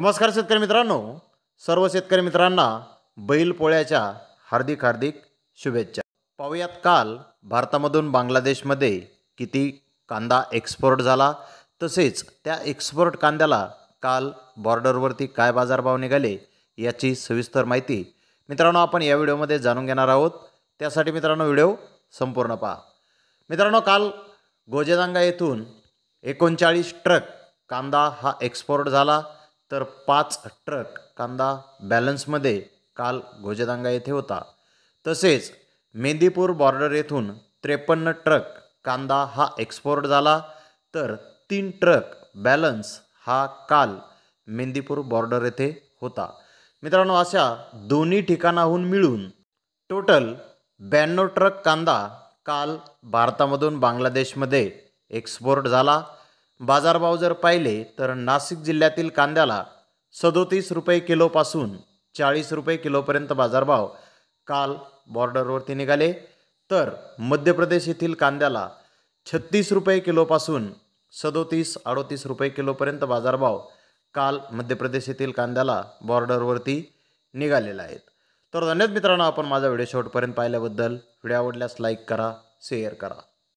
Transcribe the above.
नमस्कार शेतकरी मित्रांनो सर्व शेतकरी मित्रांना पोळ्याच्या हार्दिक हार्दिक शुभेच्छा पाहूयात काल भारतामधून बांगलादेशमध्ये किती कांदा एक्सपोर्ट झाला तसेच त्या एक्सपोर्ट कांद्याला काल बॉर्डरवरती काय बाजारभाव निघाले याची सविस्तर माहिती मित्रांनो आपण या व्हिडिओमध्ये जाणून घेणार आहोत त्यासाठी मित्रांनो व्हिडिओ संपूर्ण पहा मित्रांनो काल गोजेदांगा येथून एकोणचाळीस ट्रक कांदा हा एक्सपोर्ट झाला तर पाच ट्रक कांदा बॅलन्समध्ये काल घोजेदांगा येथे होता तसेच मेंदीपूर बॉर्डर येथून त्रेपन्न ट्रक कांदा हा एक्सपोर्ट झाला तर तीन ट्रक बॅलन्स हा काल मेंदीपूर बॉर्डर येथे होता मित्रांनो अशा दोन्ही ठिकाणाहून मिळून टोटल ब्याण्णव ट्रक कांदा काल भारतामधून बांगलादेशमध्ये एक्सपोर्ट झाला बाजारभाव जर पाहिले तर नाशिक जिल्ह्यातील कांद्याला सदोतीस रुपये किलोपासून चाळीस रुपये किलोपर्यंत बाजारभाव काल बॉर्डरवरती निघाले तर मध्य प्रदेश येथील कांद्याला छत्तीस रुपये किलोपासून सदोतीस अडोतीस रुपये किलोपर्यंत बाजारभाव काल मध्य प्रदेश येथील कांद्याला बॉर्डरवरती निघालेला आहे तर धन्यवाद मित्रांनो आपण माझा व्हिडिओ शेवटपर्यंत पाहिल्याबद्दल व्हिडिओ आवडल्यास लाईक करा शेअर करा